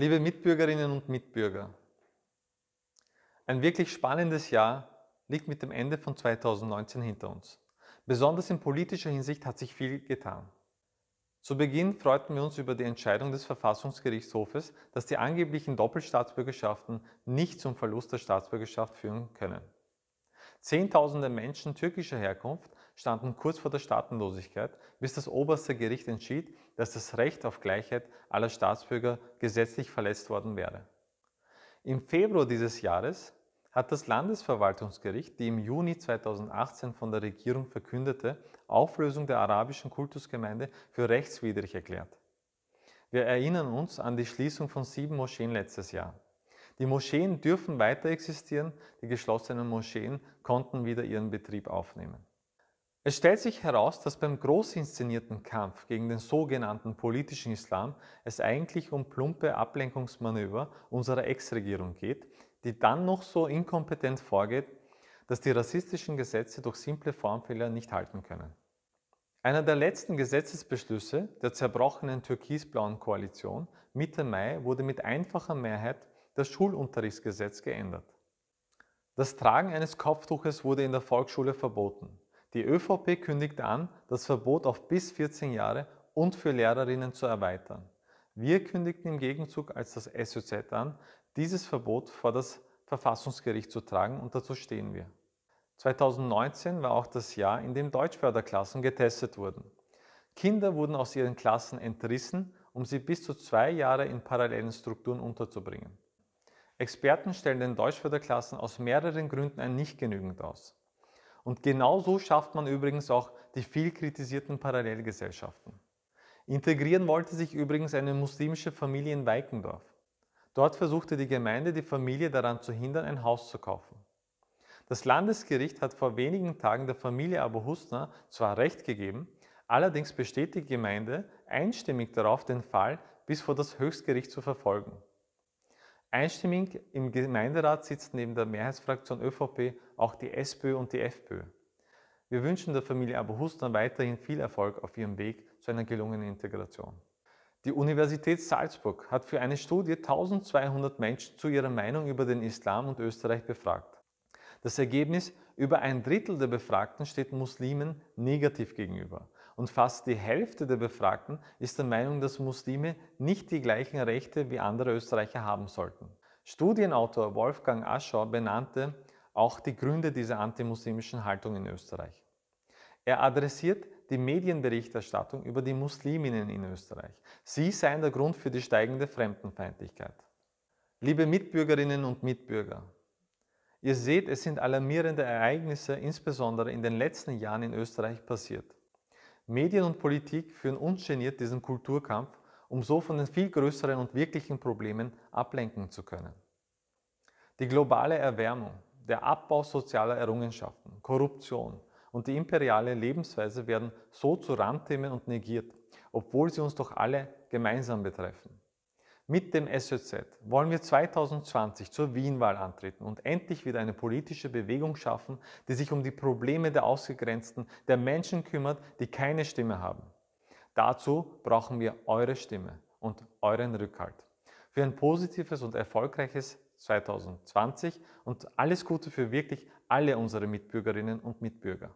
Liebe Mitbürgerinnen und Mitbürger, ein wirklich spannendes Jahr liegt mit dem Ende von 2019 hinter uns. Besonders in politischer Hinsicht hat sich viel getan. Zu Beginn freuten wir uns über die Entscheidung des Verfassungsgerichtshofes, dass die angeblichen Doppelstaatsbürgerschaften nicht zum Verlust der Staatsbürgerschaft führen können. Zehntausende Menschen türkischer Herkunft standen kurz vor der Staatenlosigkeit, bis das oberste Gericht entschied, dass das Recht auf Gleichheit aller Staatsbürger gesetzlich verletzt worden wäre. Im Februar dieses Jahres hat das Landesverwaltungsgericht, die im Juni 2018 von der Regierung verkündete Auflösung der arabischen Kultusgemeinde für rechtswidrig erklärt. Wir erinnern uns an die Schließung von sieben Moscheen letztes Jahr. Die Moscheen dürfen weiter existieren, die geschlossenen Moscheen konnten wieder ihren Betrieb aufnehmen. Es stellt sich heraus, dass beim groß inszenierten Kampf gegen den sogenannten politischen Islam es eigentlich um plumpe Ablenkungsmanöver unserer Ex-Regierung geht, die dann noch so inkompetent vorgeht, dass die rassistischen Gesetze durch simple Formfehler nicht halten können. Einer der letzten Gesetzesbeschlüsse der zerbrochenen türkisblauen Koalition Mitte Mai wurde mit einfacher Mehrheit das Schulunterrichtsgesetz geändert. Das Tragen eines Kopftuches wurde in der Volksschule verboten. Die ÖVP kündigt an, das Verbot auf bis 14 Jahre und für Lehrerinnen zu erweitern. Wir kündigten im Gegenzug als das SOZ an, dieses Verbot vor das Verfassungsgericht zu tragen und dazu stehen wir. 2019 war auch das Jahr, in dem Deutschförderklassen getestet wurden. Kinder wurden aus ihren Klassen entrissen, um sie bis zu zwei Jahre in parallelen Strukturen unterzubringen. Experten stellen den Deutschförderklassen aus mehreren Gründen ein nicht genügend aus. Und genau so schafft man übrigens auch die viel kritisierten Parallelgesellschaften. Integrieren wollte sich übrigens eine muslimische Familie in Weikendorf. Dort versuchte die Gemeinde, die Familie daran zu hindern, ein Haus zu kaufen. Das Landesgericht hat vor wenigen Tagen der Familie Abu Husna zwar Recht gegeben, allerdings besteht die Gemeinde einstimmig darauf, den Fall bis vor das Höchstgericht zu verfolgen. Einstimmig im Gemeinderat sitzt neben der Mehrheitsfraktion ÖVP auch die SPÖ und die FPÖ. Wir wünschen der Familie Aberhustern weiterhin viel Erfolg auf ihrem Weg zu einer gelungenen Integration. Die Universität Salzburg hat für eine Studie 1200 Menschen zu ihrer Meinung über den Islam und Österreich befragt. Das Ergebnis, über ein Drittel der Befragten steht Muslimen negativ gegenüber und fast die Hälfte der Befragten ist der Meinung, dass Muslime nicht die gleichen Rechte wie andere Österreicher haben sollten. Studienautor Wolfgang Aschau benannte auch die Gründe dieser antimuslimischen Haltung in Österreich. Er adressiert die Medienberichterstattung über die Musliminnen in Österreich. Sie seien der Grund für die steigende Fremdenfeindlichkeit. Liebe Mitbürgerinnen und Mitbürger, ihr seht, es sind alarmierende Ereignisse insbesondere in den letzten Jahren in Österreich passiert. Medien und Politik führen ungeniert diesen Kulturkampf, um so von den viel größeren und wirklichen Problemen ablenken zu können. Die globale Erwärmung, der Abbau sozialer Errungenschaften, Korruption und die imperiale Lebensweise werden so zu Randthemen und negiert, obwohl sie uns doch alle gemeinsam betreffen. Mit dem SJZ wollen wir 2020 zur Wienwahl antreten und endlich wieder eine politische Bewegung schaffen, die sich um die Probleme der Ausgegrenzten, der Menschen kümmert, die keine Stimme haben. Dazu brauchen wir eure Stimme und euren Rückhalt. Für ein positives und erfolgreiches 2020 und alles Gute für wirklich alle unsere Mitbürgerinnen und Mitbürger.